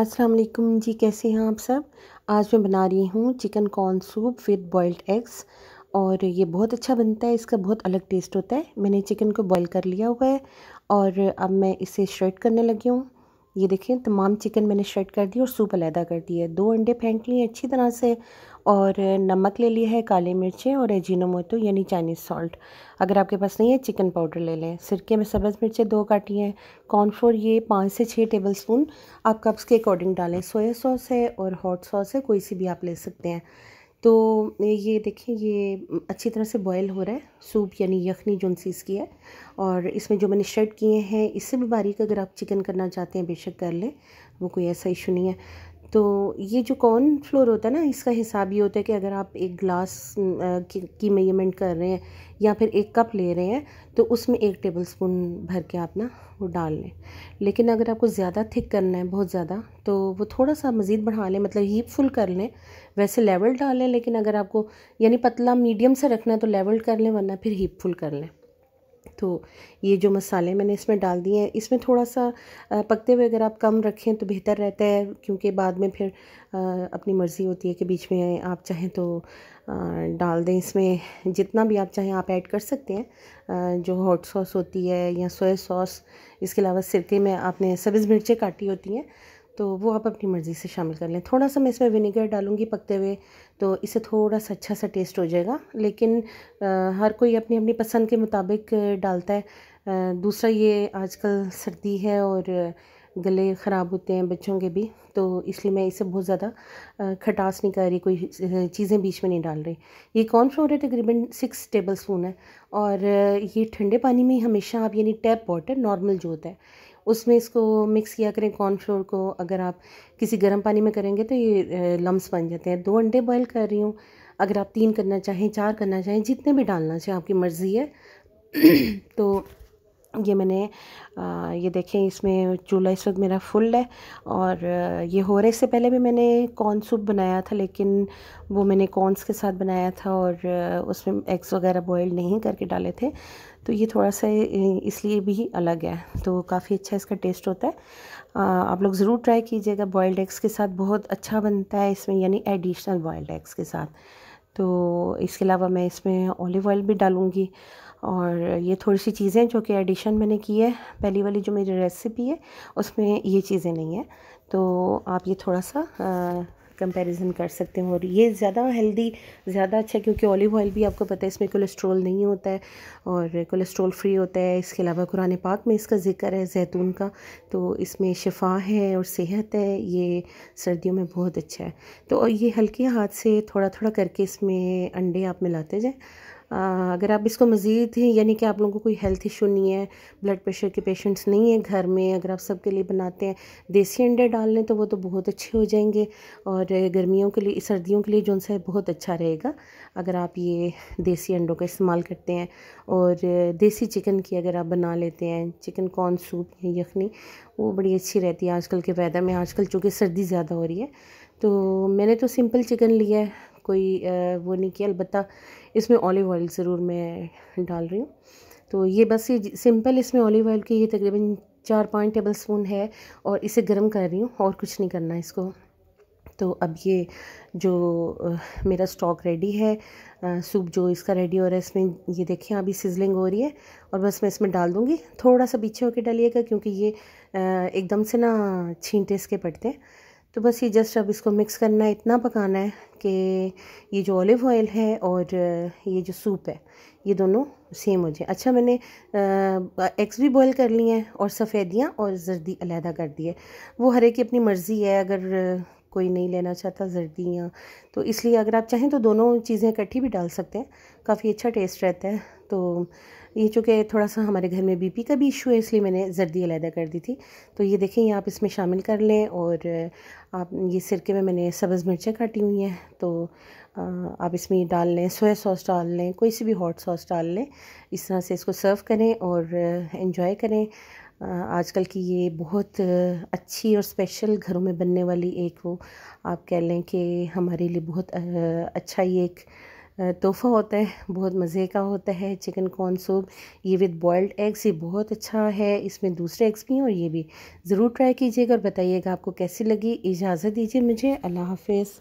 अस्सलाम वालेकुम जी कैसे हैं आप सब आज मैं बना रही हूँ chicken corn soup with boiled eggs और ये बहुत अच्छा बनता है इसका बहुत अलग टेस्ट होता है मैंने चिकन को बॉईल कर लिया हुआ है और अब मैं इसे श्रेड करने लगी हूँ ये देखें तमाम चिकन मैंने शेड कर दी और सूप अलहदा कर दिया है दो अंडे फेंक लिए अच्छी तरह से और नमक ले लिया है काली मिर्चें और एजीनोमोटो यानी चाइनीज़ सॉल्ट अगर आपके पास नहीं है चिकन पाउडर ले लें सिरके में सब्ज़ मिर्चें दो काटी हैं कॉर्नफ्लोर ये पाँच से छः टेबल स्पून आप कप्स के अकॉर्डिंग डालें सोया सॉस है और हॉट सॉस है कोई सी भी आप ले सकते हैं तो ये देखिए ये अच्छी तरह से बॉयल हो रहा है सूप यानी यखनी जो सी की है और इसमें जो मैंने शर्ट किए हैं इससे भी बारीक अगर आप चिकन करना चाहते हैं बेशक कर लें वो कोई ऐसा इशू नहीं है तो ये जो कॉर्न फ्लोर होता है ना इसका हिसाब ये होता है कि अगर आप एक ग्लास की मेजरमेंट कर रहे हैं या फिर एक कप ले रहे हैं तो उसमें एक टेबल स्पून भर के आप ना वो डाल लें लेकिन अगर आपको ज़्यादा थिक करना है बहुत ज़्यादा तो वो थोड़ा सा मज़ीद बढ़ा लें मतलब हीप फुल कर लें वैसे लेवल डाल लें लेकिन अगर आपको यानी पतला मीडियम से रखना है तो लेवल कर लें वरना फिर हीप फुल कर लें तो ये जो मसाले मैंने इसमें डाल दिए हैं इसमें थोड़ा सा पकते हुए अगर आप कम रखें तो बेहतर रहता है क्योंकि बाद में फिर अपनी मर्ज़ी होती है कि बीच में आप चाहें तो डाल दें इसमें जितना भी आप चाहें आप ऐड कर सकते हैं जो हॉट सॉस होती है या सोया सॉस इसके अलावा सिरके में आपने सब्ज़ मिर्चें काटी होती हैं तो वो आप अपनी मर्ज़ी से शामिल कर लें थोड़ा सा मैं इसमें विनेगर डालूंगी पकते हुए तो इसे थोड़ा सा अच्छा सा टेस्ट हो जाएगा लेकिन आ, हर कोई अपनी अपनी पसंद के मुताबिक डालता है आ, दूसरा ये आजकल सर्दी है और गले ख़राब होते हैं बच्चों के भी तो इसलिए मैं इसे बहुत ज़्यादा खटास नहीं कर रही कोई चीज़ें बीच में नहीं डाल रही ये कॉर्नफ्लोर है तकरीबन सिक्स टेबल स्पून है और ये ठंडे पानी में हमेशा आप यानी टैप वाटर नॉर्मल जो होता है उसमें इसको मिक्स किया करें कॉर्नफ्लोर को अगर आप किसी गर्म पानी में करेंगे तो ये लम्स बन जाते हैं दो अंडे बॉयल कर रही हूँ अगर आप तीन करना चाहें चार करना चाहें जितने भी डालना चाहें आपकी मर्ज़ी है तो ये मैंने आ, ये देखें इसमें चूल्हा इस वक्त मेरा फुल है और ये हो रहे से पहले भी मैंने कॉर्न सूप बनाया था लेकिन वो मैंने कॉर्नस के साथ बनाया था और उसमें एग्स वगैरह बॉईल नहीं करके डाले थे तो ये थोड़ा सा इसलिए भी अलग है तो काफ़ी अच्छा इसका टेस्ट होता है आप लोग ज़रूर ट्राई कीजिएगा बॉयल्ड एग्स के साथ बहुत अच्छा बनता है इसमें यानी एडिशनल बॉयल्ड एग्स के साथ तो इसके अलावा मैं इसमें ऑलिव ऑयल भी डालूँगी और ये थोड़ी सी चीज़ें जो कि एडिशन मैंने की है पहली वाली जो मेरी रेसिपी है उसमें ये चीज़ें नहीं है तो आप ये थोड़ा सा कंपैरिजन कर सकते हैं और ये ज़्यादा हेल्दी ज़्यादा अच्छा है क्योंकि ऑलिव ऑयल भी आपको पता है इसमें कोलेस्ट्रॉल नहीं होता है और कोलेस्ट्रॉल फ्री होता है इसके अलावा कुरान पाक में इसका ज़िक्र है जैतून का तो इसमें शफा है और सेहत है ये सर्दियों में बहुत अच्छा है तो ये हल्के हाथ से थोड़ा थोड़ा करके इसमें अंडे आप मिलाते जाएँ अगर आप इसको मज़ीद यानी कि आप लोगों को कोई हेल्थ इशू नहीं है ब्लड प्रेशर के पेशेंट्स नहीं है घर में अगर आप सबके लिए बनाते हैं देसी अंडे डाल लें तो वो तो बहुत अच्छे हो जाएंगे और गर्मियों के लिए सर्दियों के लिए जो सा बहुत अच्छा रहेगा अगर आप ये देसी अंडों का इस्तेमाल करते हैं और देसी चिकन की अगर आप बना लेते हैं चिकन कॉर्न सूप या यखनी वो बड़ी अच्छी रहती है आजकल के वैदर में आजकल चूँकि सर्दी ज़्यादा हो रही है तो मैंने तो सिंपल चिकन लिया है कोई वो नहीं किया अलबत्त इसमें ऑलिव ऑयल ज़रूर मैं डाल रही हूँ तो ये बस ये सिंपल इसमें ऑलिव ऑयल की ये तकरीबन चार पाँच टेबल स्पून है और इसे गर्म कर रही हूँ और कुछ नहीं करना इसको तो अब ये जो मेरा स्टॉक रेडी है सूप जो इसका रेडी हो रहा है इसमें ये देखिए अभी सिजलिंग हो रही है और बस मैं इसमें डाल दूँगी थोड़ा सा पीछे होकर डालिएगा क्योंकि ये एकदम से ना छींटे इसके पड़ते हैं तो बस ये जस्ट अब इसको मिक्स करना है इतना पकाना है कि ये जो ऑलिव ऑयल है और ये जो सूप है ये दोनों सेम हो जाए अच्छा मैंने एग्स भी बॉयल कर लिए हैं और सफ़ेदियाँ और जर्दी अलहदा कर दी है वो हरे की अपनी मर्ज़ी है अगर कोई नहीं लेना चाहता जर्दियाँ तो इसलिए अगर आप चाहें तो दोनों चीज़ें इकट्ठी भी डाल सकते हैं काफ़ी अच्छा टेस्ट रहता है तो ये चूँकि थोड़ा सा हमारे घर में बीपी का भी इशू है इसलिए मैंने जर्दी अलहदा कर दी थी तो ये देखें ये आप इसमें शामिल कर लें और आप ये सिरके में मैंने सब्ज़ मिर्चें काटी हुई हैं तो आप इसमें डाल लें सोया सॉस डाल लें कोई सी भी हॉट सॉस डाल लें इस तरह से इसको सर्व करें और इन्जॉय करें आजकल की ये बहुत अच्छी और स्पेशल घरों में बनने वाली एक वो आप कह लें कि हमारे लिए बहुत अच्छा ये एक तोहफ़ा होता है बहुत मज़े का होता है चिकन कॉर्न सूप ये विद बॉयल्ड एग्स ये बहुत अच्छा है इसमें दूसरे एग्स भी हैं और ये भी ज़रूर ट्राई कीजिएगा और बताइएगा आपको कैसी लगी इजाज़त दीजिए मुझे अल्लाह हाफिज़